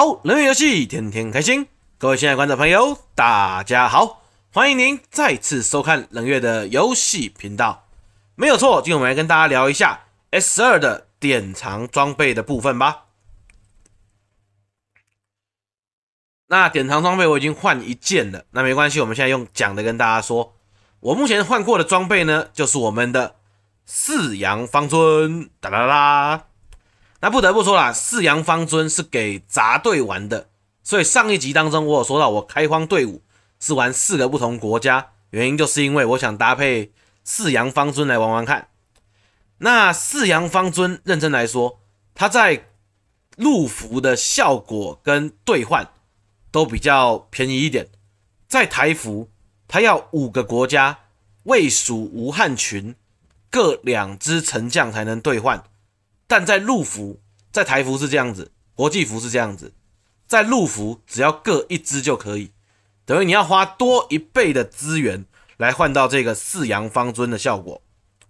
好，冷月游戏，天天开心。各位亲爱的观众朋友，大家好，欢迎您再次收看冷月的游戏频道。没有错，今天我们来跟大家聊一下 s 2的典藏装备的部分吧。那典藏装备我已经换一件了，那没关系，我们现在用讲的跟大家说，我目前换过的装备呢，就是我们的四羊方尊。哒哒哒。那不得不说啦，四羊方尊是给杂队玩的，所以上一集当中我有说到，我开荒队伍是玩四个不同国家，原因就是因为我想搭配四羊方尊来玩玩看。那四羊方尊认真来说，它在陆服的效果跟兑换都比较便宜一点，在台服它要五个国家魏蜀吴汉群各两支臣将才能兑换。但在陆服、在台服是这样子，国际服是这样子，在陆服只要各一支就可以，等于你要花多一倍的资源来换到这个四羊方尊的效果，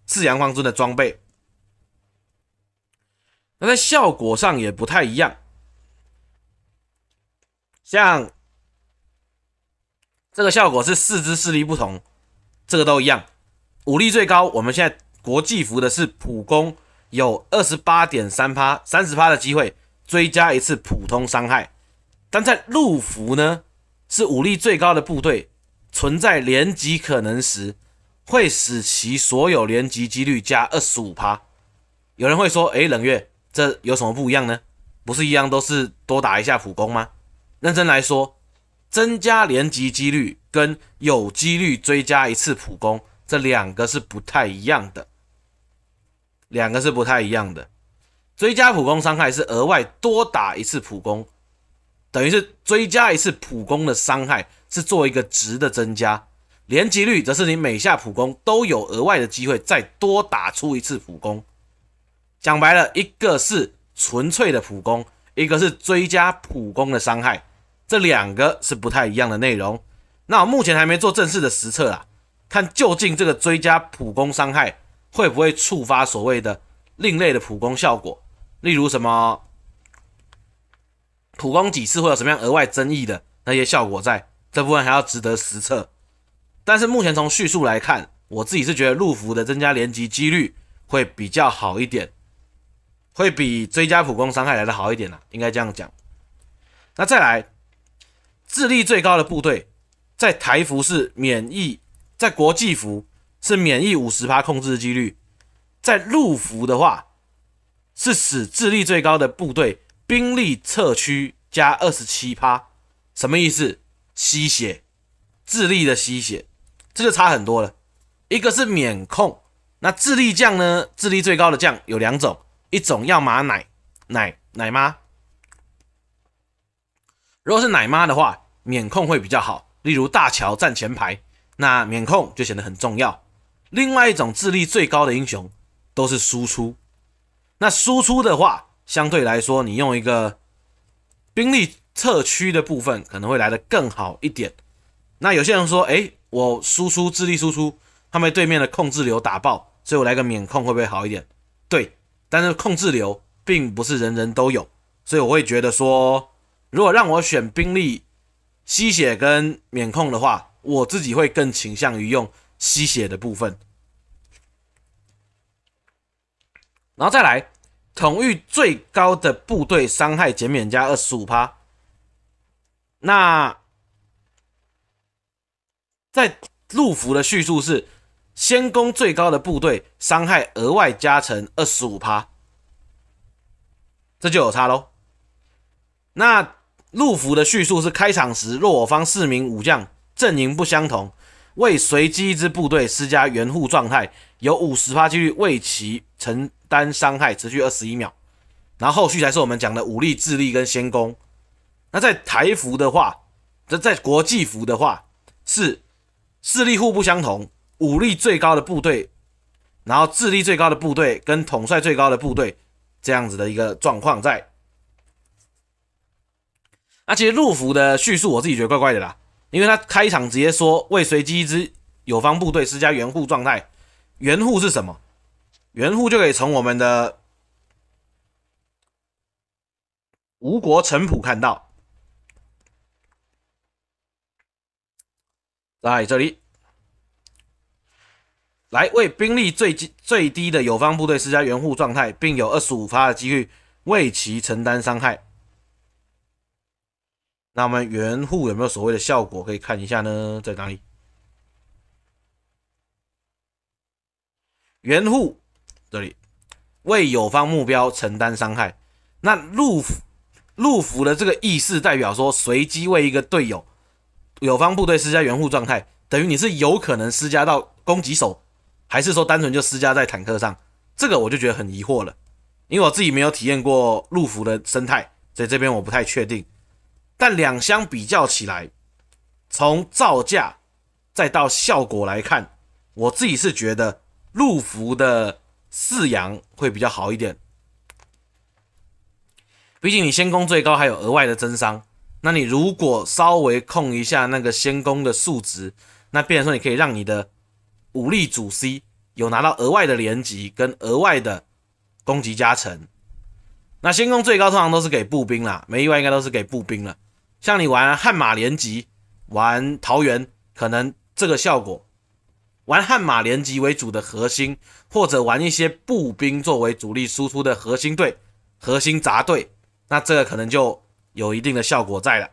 四羊方尊的装备，那在效果上也不太一样，像这个效果是四支势力不同，这个都一样，武力最高，我们现在国际服的是普攻。有二十八点三趴、三十趴的机会追加一次普通伤害，但在陆服呢，是武力最高的部队存在连级可能时，会使其所有连级几率加二十五趴。有人会说，诶，冷月，这有什么不一样呢？不是一样都是多打一下普攻吗？认真来说，增加连级几率跟有几率追加一次普攻，这两个是不太一样的。两个是不太一样的，追加普攻伤害是额外多打一次普攻，等于是追加一次普攻的伤害是做一个值的增加，连击率则是你每下普攻都有额外的机会再多打出一次普攻。讲白了，一个是纯粹的普攻，一个是追加普攻的伤害，这两个是不太一样的内容。那我目前还没做正式的实测啊，看究竟这个追加普攻伤害。会不会触发所谓的另类的普攻效果？例如什么普攻几次会有什么样额外增益的那些效果在这部分还要值得实测。但是目前从叙述来看，我自己是觉得路服的增加连击几率会比较好一点，会比追加普攻伤害来的好一点啦，应该这样讲。那再来，智力最高的部队在台服是免疫，在国际服。是免疫五十趴控制的几率，在入伏的话，是使智力最高的部队兵力撤区加二十七趴，什么意思？吸血，智力的吸血，这就差很多了。一个是免控，那智力将呢？智力最高的将有两种，一种要马奶奶奶妈，如果是奶妈的话，免控会比较好。例如大乔站前排，那免控就显得很重要。另外一种智力最高的英雄，都是输出。那输出的话，相对来说，你用一个兵力侧区的部分，可能会来得更好一点。那有些人说，哎，我输出智力输出，他被对面的控制流打爆，所以我来个免控会不会好一点？对，但是控制流并不是人人都有，所以我会觉得说，如果让我选兵力吸血跟免控的话，我自己会更倾向于用。吸血的部分，然后再来统御最高的部队伤害减免加二十五趴。那在路服的叙述是先攻最高的部队伤害额外加成二十五趴，这就有差喽。那路服的叙述是开场时若我方四名武将阵营不相同。为随机一支部队施加援护状态，有五十几率为其承担伤害，持续二十一秒。然后后续才是我们讲的武力、智力跟先攻。那在台服的话，这在国际服的话是势力互不相同，武力最高的部队，然后智力最高的部队跟统帅最高的部队这样子的一个状况在。那其实入服的叙述，我自己觉得怪怪的啦。因为他开场直接说为随机一支友方部队施加援护状态，援护是什么？援护就可以从我们的吴国陈普看到，在这里来为兵力最低最低的友方部队施加援护状态，并有二十五发的几率为其承担伤害。那我们援护有没有所谓的效果可以看一下呢？在哪里？援护这里为友方目标承担伤害。那入服入服的这个意思代表说，随机为一个队友友方部队施加援护状态，等于你是有可能施加到攻击手，还是说单纯就施加在坦克上？这个我就觉得很疑惑了，因为我自己没有体验过入服的生态，所以这边我不太确定。但两相比较起来，从造价再到效果来看，我自己是觉得路福的四羊会比较好一点。毕竟你仙攻最高还有额外的增伤，那你如果稍微控一下那个仙攻的数值，那变成说你可以让你的武力主 C 有拿到额外的连级跟额外的攻击加成。那仙攻最高通常都是给步兵啦，没意外应该都是给步兵了。像你玩悍马连级，玩桃园，可能这个效果；玩悍马连级为主的核心，或者玩一些步兵作为主力输出的核心队、核心杂队，那这个可能就有一定的效果在了。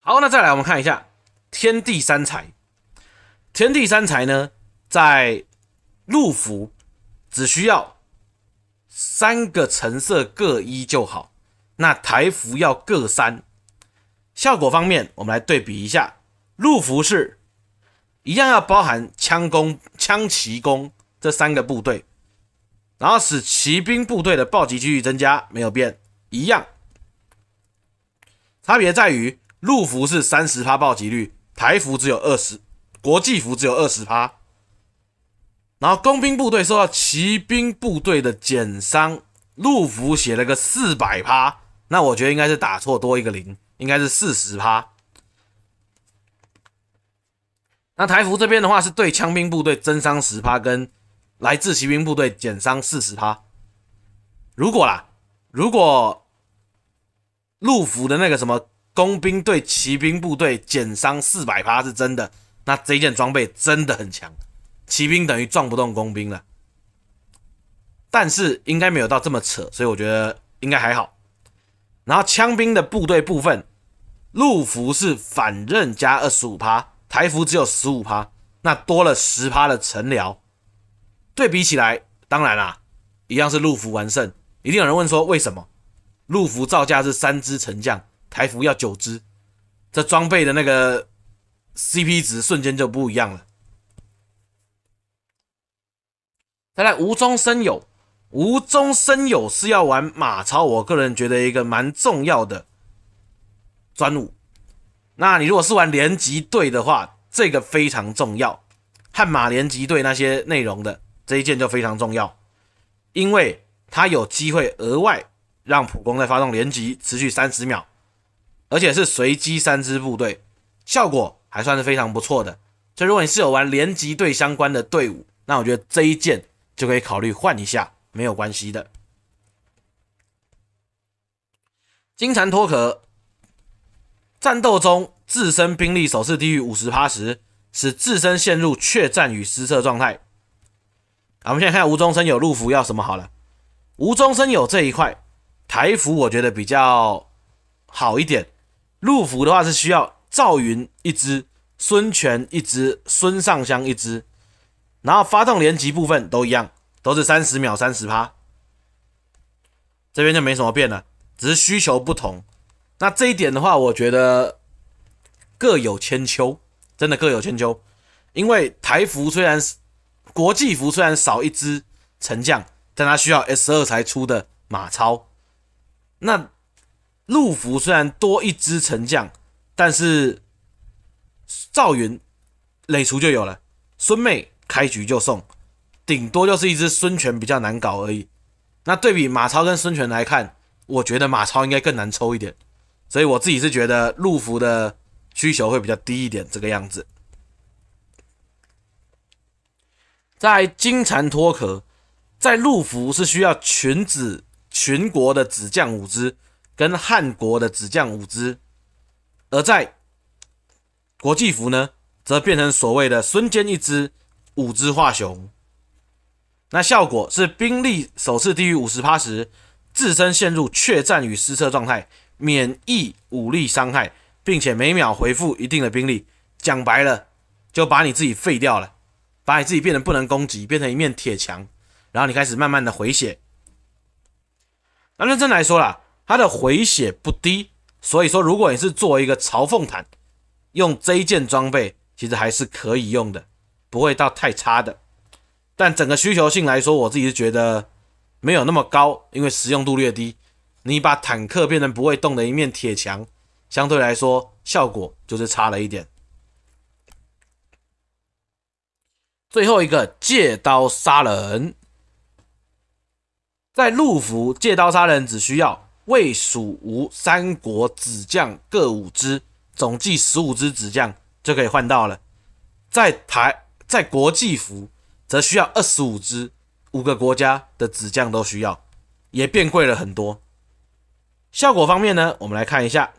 好，那再来我们看一下天地三才。天地三才呢，在入服只需要三个橙色各一就好。那台服要各三，效果方面，我们来对比一下。入服是一样要包含枪弓、枪骑弓这三个部队，然后使骑兵部队的暴击几率增加，没有变，一样。差别在于，入服是三十趴暴击率，台服只有二十，国际服只有二十趴。然后工兵部队受到骑兵部队的减伤，入服写了个四百趴。那我觉得应该是打错多一个零，应该是四十趴。那台服这边的话是对枪兵部队增伤十趴，跟来自骑兵部队减伤四十趴。如果啦，如果陆服的那个什么工兵对骑兵部队减伤四百趴是真的，那这件装备真的很强，骑兵等于撞不动工兵了。但是应该没有到这么扯，所以我觉得应该还好。然后枪兵的部队部分，陆服是反刃加二十五趴，台服只有十五趴，那多了十趴的陈辽。对比起来，当然啦，一样是陆服完胜。一定有人问说，为什么陆服造价是三支成将，台服要九支？这装备的那个 CP 值瞬间就不一样了。再来无中生有。无中生有是要玩马超，我个人觉得一个蛮重要的专武。那你如果是玩连级队的话，这个非常重要，悍马连级队那些内容的这一件就非常重要，因为它有机会额外让普攻在发动连级持续三十秒，而且是随机三支部队，效果还算是非常不错的。所以如果你是有玩连级队相关的队伍，那我觉得这一件就可以考虑换一下。没有关系的。金蝉脱壳，战斗中自身兵力首次低于五十趴时，使自身陷入怯战与失策状态。啊，我们现在看无中生有入服要什么好了。无中生有这一块，台服我觉得比较好一点。入服的话是需要赵云一支、孙权一支、孙尚香一支，然后发动连级部分都一样。都是三十秒三十趴，这边就没什么变了，只是需求不同。那这一点的话，我觉得各有千秋，真的各有千秋。因为台服虽然国际服虽然少一支陈将，但他需要 S 二才出的马超。那陆服虽然多一支陈将，但是赵云累除就有了，孙妹开局就送。顶多就是一只孙权比较难搞而已。那对比马超跟孙权来看，我觉得马超应该更难抽一点。所以我自己是觉得陆服的需求会比较低一点，这个样子。在金蝉脱壳，在陆服是需要群子、群国的子将五只，跟汉国的子将五只；而在国际服呢，则变成所谓的孙坚一支，五只华雄。那效果是兵力首次低于五十趴时，自身陷入怯战与失策状态，免疫武力伤害，并且每秒回复一定的兵力。讲白了，就把你自己废掉了，把你自己变成不能攻击，变成一面铁墙，然后你开始慢慢的回血。那认真来说啦，他的回血不低，所以说如果你是作为一个朝凤坦，用这一件装备其实还是可以用的，不会到太差的。但整个需求性来说，我自己是觉得没有那么高，因为实用度略低。你把坦克变成不会动的一面铁墙，相对来说效果就是差了一点。最后一个借刀杀人，在陆服借刀杀人只需要魏、蜀、吴三国子将各五支，总计十五支子将就可以换到了。在台在国际服。则需要二十五支，五个国家的子将都需要，也变贵了很多。效果方面呢，我们来看一下。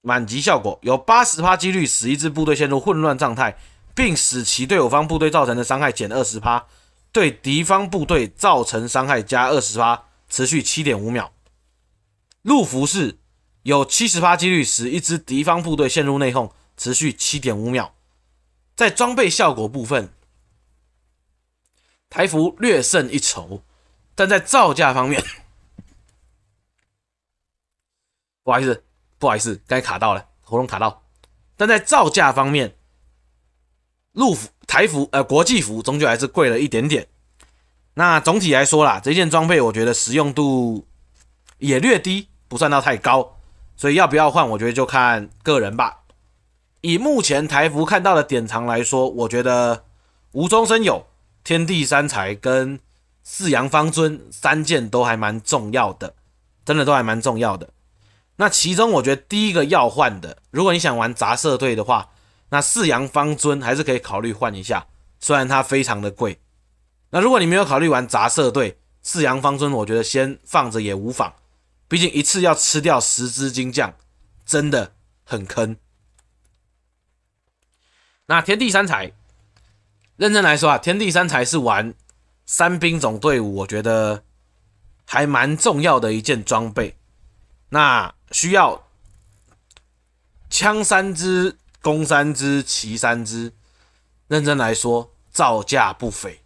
满级效果有八十几率使一支部队陷入混乱状态，并使其对我方部队造成的伤害减二十%，对敌方部队造成伤害加二十%，持续七点五秒。陆服是有七十几率使一支敌方部队陷入内讧，持续七点五秒。在装备效果部分，台服略胜一筹，但在造价方面，不好意思，不好意思，刚才卡到了，喉咙卡到。但在造价方面，陆服、台服、呃，国际服终究还是贵了一点点。那总体来说啦，这件装备我觉得实用度也略低，不算到太高，所以要不要换，我觉得就看个人吧。以目前台服看到的典藏来说，我觉得无中生有、天地三才跟四阳方尊三件都还蛮重要的，真的都还蛮重要的。那其中我觉得第一个要换的，如果你想玩杂色队的话，那四阳方尊还是可以考虑换一下，虽然它非常的贵。那如果你没有考虑玩杂色队，四阳方尊我觉得先放着也无妨，毕竟一次要吃掉十只金将，真的很坑。那天地三才，认真来说啊，天地三才是玩三兵种队伍，我觉得还蛮重要的一件装备。那需要枪三支、弓三支、骑三支。认真来说，造价不菲，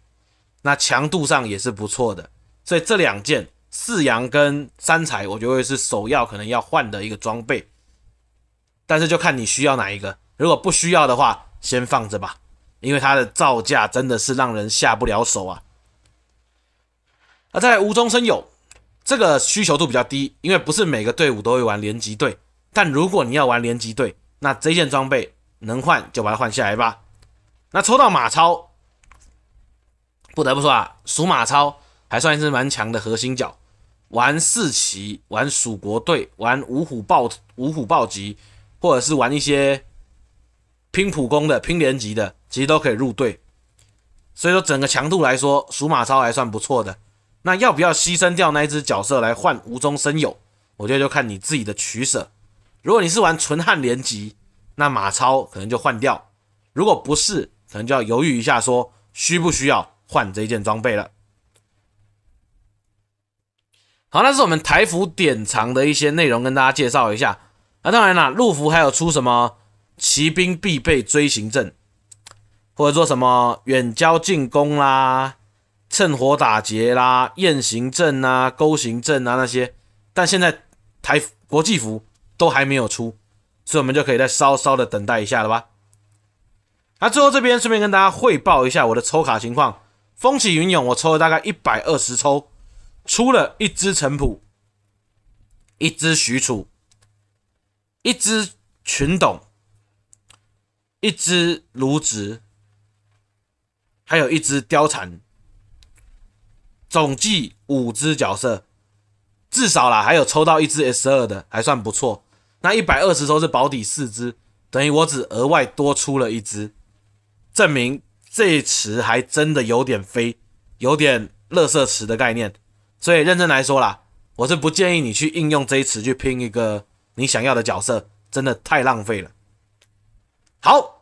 那强度上也是不错的。所以这两件四羊跟三才，我觉得是首要可能要换的一个装备。但是就看你需要哪一个，如果不需要的话。先放着吧，因为它的造价真的是让人下不了手啊。那在无中生有，这个需求度比较低，因为不是每个队伍都会玩联级队。但如果你要玩联级队，那这件装备能换就把它换下来吧。那抽到马超，不得不说啊，属马超还算是蛮强的核心角。玩四骑，玩蜀国队，玩五虎暴五虎暴击，或者是玩一些。拼普攻的、拼连级的，其实都可以入队。所以说整个强度来说，属马超还算不错的。那要不要牺牲掉那一只角色来换无中生有？我觉得就看你自己的取舍。如果你是玩纯汉连级，那马超可能就换掉；如果不是，可能就要犹豫一下，说需不需要换这件装备了。好，那是我们台服典藏的一些内容，跟大家介绍一下。那当然啦，陆服还有出什么？骑兵必备锥形阵，或者说什么远交进攻啦、趁火打劫啦、雁形阵啊、钩形阵啊那些，但现在台国际服都还没有出，所以我们就可以再稍稍的等待一下了吧。那最后这边顺便跟大家汇报一下我的抽卡情况：风起云涌，我抽了大概一百二十抽，出了一只陈普、一只许褚、一只群董。一只卢植，还有一只貂蝉，总计五只角色，至少啦，还有抽到一只 S 二的，还算不错。那一百二十抽是保底四只，等于我只额外多出了一只，证明这一池还真的有点飞，有点乐色池的概念。所以认真来说啦，我是不建议你去应用这一池去拼一个你想要的角色，真的太浪费了。好，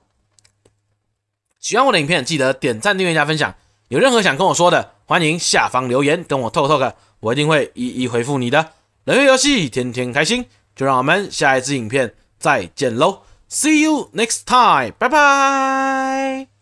喜欢我的影片，记得点赞、订阅、加分享。有任何想跟我说的，欢迎下方留言跟我透透，我一定会一一回复你的。乐游游戏，天天开心，就让我们下一次影片再见喽！See you next time，拜拜。